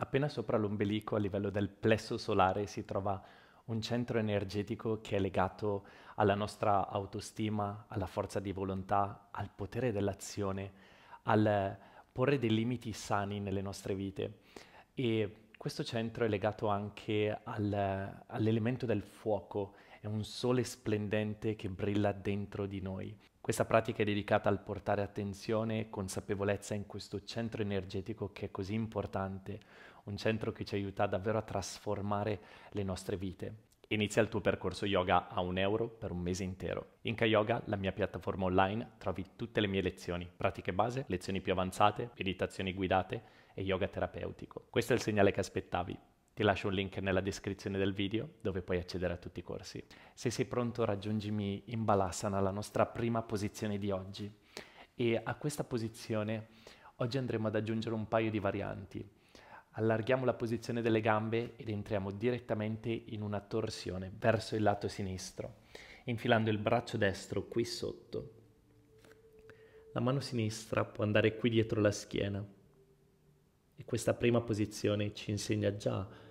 Appena sopra l'ombelico, a livello del plesso solare, si trova un centro energetico che è legato alla nostra autostima, alla forza di volontà, al potere dell'azione, al porre dei limiti sani nelle nostre vite. E questo centro è legato anche al, all'elemento del fuoco, è un sole splendente che brilla dentro di noi. Questa pratica è dedicata al portare attenzione e consapevolezza in questo centro energetico che è così importante, un centro che ci aiuta davvero a trasformare le nostre vite. Inizia il tuo percorso yoga a un euro per un mese intero. Inca Yoga, la mia piattaforma online, trovi tutte le mie lezioni, pratiche base, lezioni più avanzate, meditazioni guidate e yoga terapeutico. Questo è il segnale che aspettavi. Ti lascio un link nella descrizione del video dove puoi accedere a tutti i corsi. Se sei pronto raggiungimi in Balasana, la nostra prima posizione di oggi. E a questa posizione oggi andremo ad aggiungere un paio di varianti. Allarghiamo la posizione delle gambe ed entriamo direttamente in una torsione verso il lato sinistro, infilando il braccio destro qui sotto. La mano sinistra può andare qui dietro la schiena e questa prima posizione ci insegna già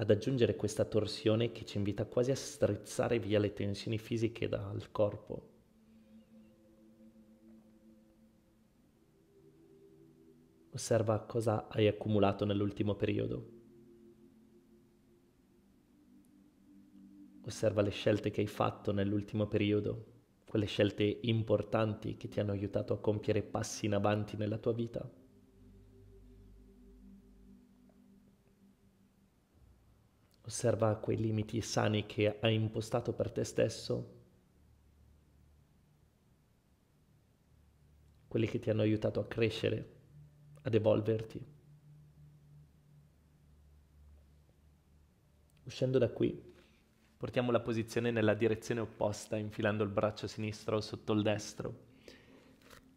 ad aggiungere questa torsione che ci invita quasi a strizzare via le tensioni fisiche dal corpo. Osserva cosa hai accumulato nell'ultimo periodo. Osserva le scelte che hai fatto nell'ultimo periodo, quelle scelte importanti che ti hanno aiutato a compiere passi in avanti nella tua vita. Osserva quei limiti sani che hai impostato per te stesso, quelli che ti hanno aiutato a crescere, ad evolverti. Uscendo da qui, portiamo la posizione nella direzione opposta, infilando il braccio sinistro sotto il destro.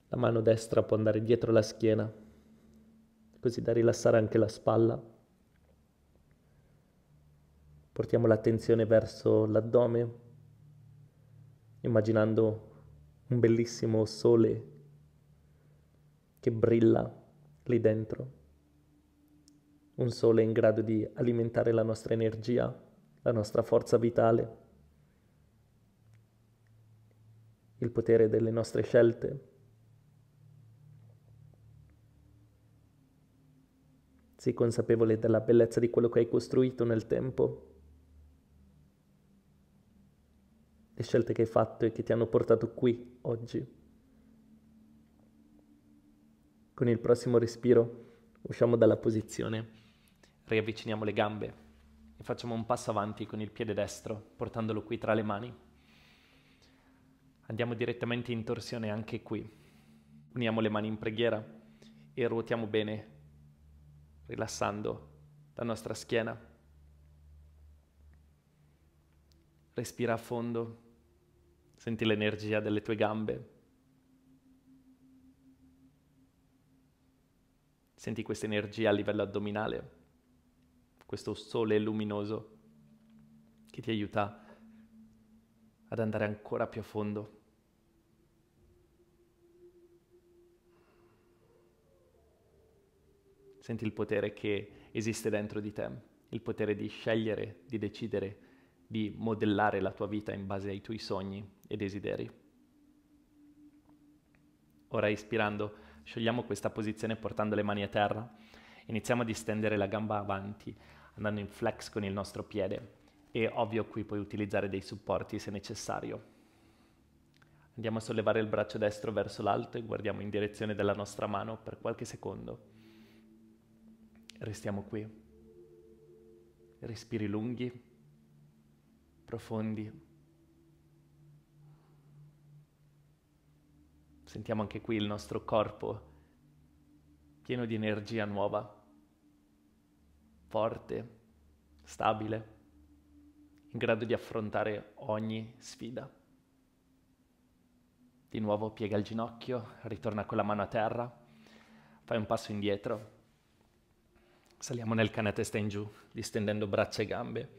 La mano destra può andare dietro la schiena, così da rilassare anche la spalla. Portiamo l'attenzione verso l'addome, immaginando un bellissimo sole che brilla lì dentro, un sole in grado di alimentare la nostra energia, la nostra forza vitale, il potere delle nostre scelte. Sei consapevole della bellezza di quello che hai costruito nel tempo le scelte che hai fatto e che ti hanno portato qui oggi. Con il prossimo respiro usciamo dalla posizione, riavviciniamo le gambe e facciamo un passo avanti con il piede destro, portandolo qui tra le mani. Andiamo direttamente in torsione anche qui. Uniamo le mani in preghiera e ruotiamo bene, rilassando la nostra schiena. Respira a fondo. Senti l'energia delle tue gambe. Senti questa energia a livello addominale, questo sole luminoso che ti aiuta ad andare ancora più a fondo. Senti il potere che esiste dentro di te, il potere di scegliere, di decidere, di modellare la tua vita in base ai tuoi sogni, e desideri. Ora ispirando, sciogliamo questa posizione portando le mani a terra. Iniziamo a distendere la gamba avanti, andando in flex con il nostro piede. E ovvio qui puoi utilizzare dei supporti se necessario. Andiamo a sollevare il braccio destro verso l'alto e guardiamo in direzione della nostra mano per qualche secondo. Restiamo qui. Respiri lunghi, profondi. Sentiamo anche qui il nostro corpo pieno di energia nuova, forte, stabile, in grado di affrontare ogni sfida. Di nuovo piega il ginocchio, ritorna con la mano a terra, fai un passo indietro, saliamo nel cane a testa in giù, distendendo braccia e gambe,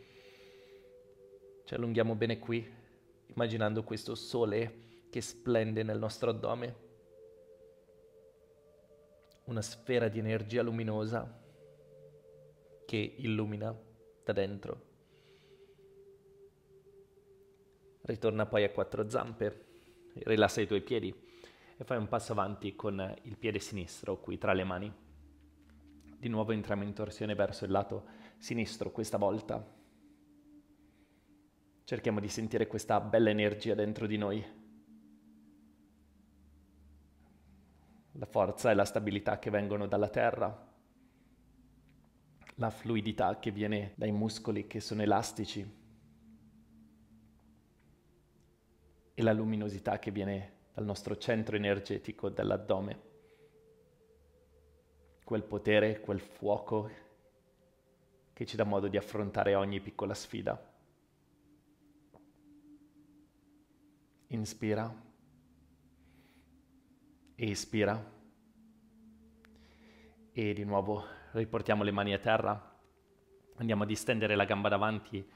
ci allunghiamo bene qui, immaginando questo sole che splende nel nostro addome, una sfera di energia luminosa che illumina da dentro. Ritorna poi a quattro zampe, rilassa i tuoi piedi e fai un passo avanti con il piede sinistro qui tra le mani. Di nuovo entriamo in torsione verso il lato sinistro questa volta. Cerchiamo di sentire questa bella energia dentro di noi. la forza e la stabilità che vengono dalla terra, la fluidità che viene dai muscoli che sono elastici e la luminosità che viene dal nostro centro energetico dell'addome. Quel potere, quel fuoco che ci dà modo di affrontare ogni piccola sfida. Inspira. Espira. E di nuovo riportiamo le mani a terra. Andiamo a distendere la gamba davanti.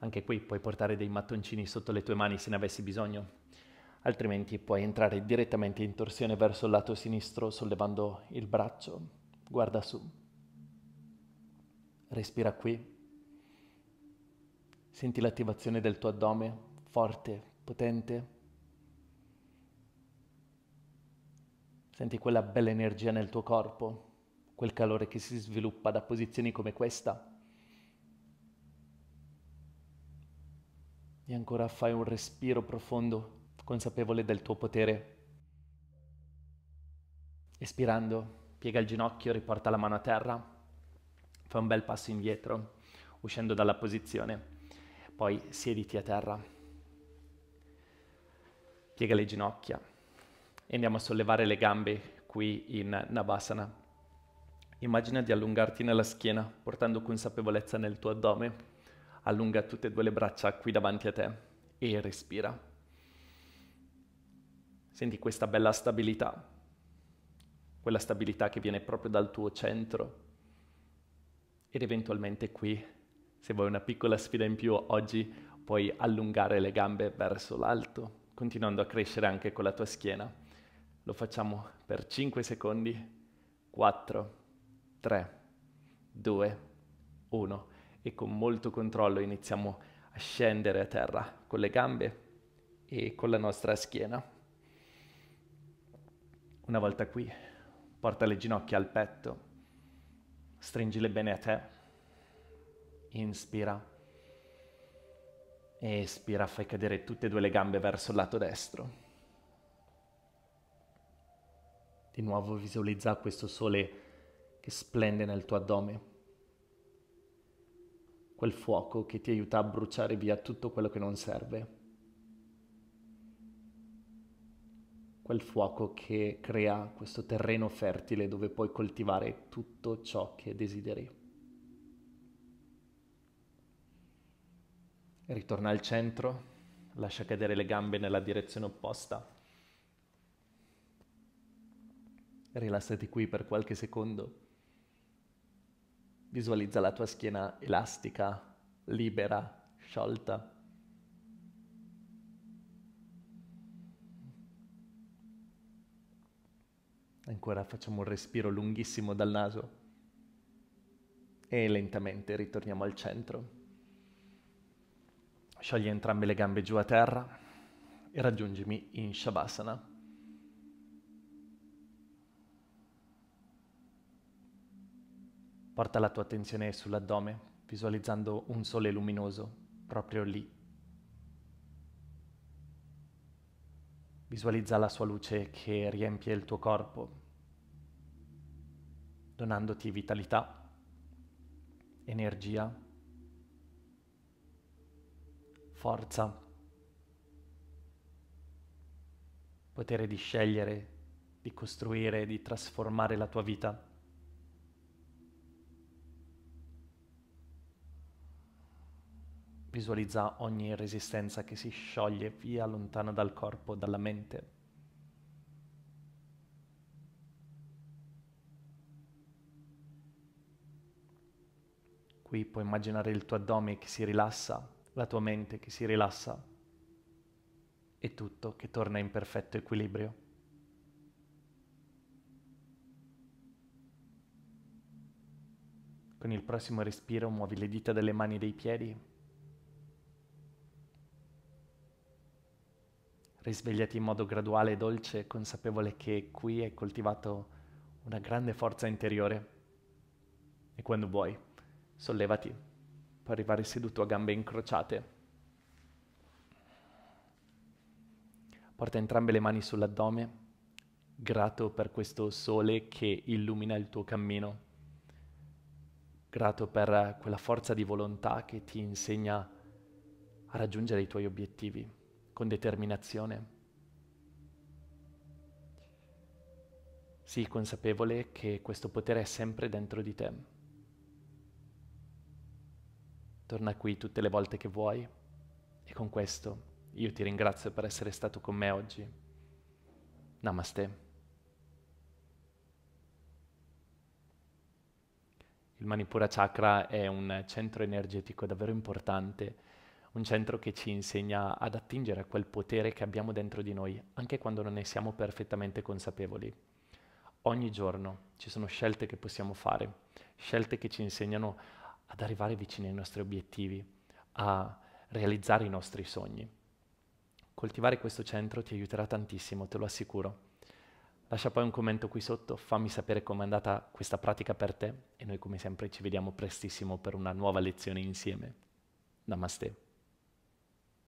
Anche qui puoi portare dei mattoncini sotto le tue mani se ne avessi bisogno. Altrimenti puoi entrare direttamente in torsione verso il lato sinistro sollevando il braccio. Guarda su. Respira qui. Senti l'attivazione del tuo addome, forte, potente. Senti quella bella energia nel tuo corpo, quel calore che si sviluppa da posizioni come questa. E ancora fai un respiro profondo, consapevole del tuo potere. Espirando, piega il ginocchio, riporta la mano a terra, fai un bel passo indietro, uscendo dalla posizione. Poi siediti a terra. Piega le ginocchia e andiamo a sollevare le gambe qui in Navasana. Immagina di allungarti nella schiena, portando consapevolezza nel tuo addome. Allunga tutte e due le braccia qui davanti a te e respira. Senti questa bella stabilità, quella stabilità che viene proprio dal tuo centro ed eventualmente qui, se vuoi una piccola sfida in più oggi, puoi allungare le gambe verso l'alto, continuando a crescere anche con la tua schiena lo facciamo per 5 secondi, 4, 3, 2, 1 e con molto controllo iniziamo a scendere a terra con le gambe e con la nostra schiena. Una volta qui, porta le ginocchia al petto, stringile bene a te, inspira, espira, fai cadere tutte e due le gambe verso il lato destro. Di nuovo visualizza questo sole che splende nel tuo addome, quel fuoco che ti aiuta a bruciare via tutto quello che non serve, quel fuoco che crea questo terreno fertile dove puoi coltivare tutto ciò che desideri. Ritorna al centro, lascia cadere le gambe nella direzione opposta rilassati qui per qualche secondo. Visualizza la tua schiena elastica, libera, sciolta. Ancora facciamo un respiro lunghissimo dal naso e lentamente ritorniamo al centro. Sciogli entrambe le gambe giù a terra e raggiungimi in Shavasana. Porta la tua attenzione sull'addome, visualizzando un sole luminoso proprio lì. Visualizza la sua luce che riempie il tuo corpo, donandoti vitalità, energia, forza, potere di scegliere, di costruire, di trasformare la tua vita Visualizza ogni resistenza che si scioglie via lontana dal corpo, dalla mente. Qui puoi immaginare il tuo addome che si rilassa, la tua mente che si rilassa e tutto che torna in perfetto equilibrio. Con il prossimo respiro muovi le dita delle mani e dei piedi risvegliati in modo graduale e dolce, consapevole che qui è coltivato una grande forza interiore. E quando vuoi, sollevati, per arrivare seduto a gambe incrociate. Porta entrambe le mani sull'addome, grato per questo sole che illumina il tuo cammino, grato per quella forza di volontà che ti insegna a raggiungere i tuoi obiettivi con determinazione. Sii consapevole che questo potere è sempre dentro di te. Torna qui tutte le volte che vuoi e con questo io ti ringrazio per essere stato con me oggi. Namaste. Il Manipura Chakra è un centro energetico davvero importante un centro che ci insegna ad attingere a quel potere che abbiamo dentro di noi, anche quando non ne siamo perfettamente consapevoli. Ogni giorno ci sono scelte che possiamo fare, scelte che ci insegnano ad arrivare vicini ai nostri obiettivi, a realizzare i nostri sogni. Coltivare questo centro ti aiuterà tantissimo, te lo assicuro. Lascia poi un commento qui sotto, fammi sapere com'è andata questa pratica per te e noi come sempre ci vediamo prestissimo per una nuova lezione insieme. Namaste.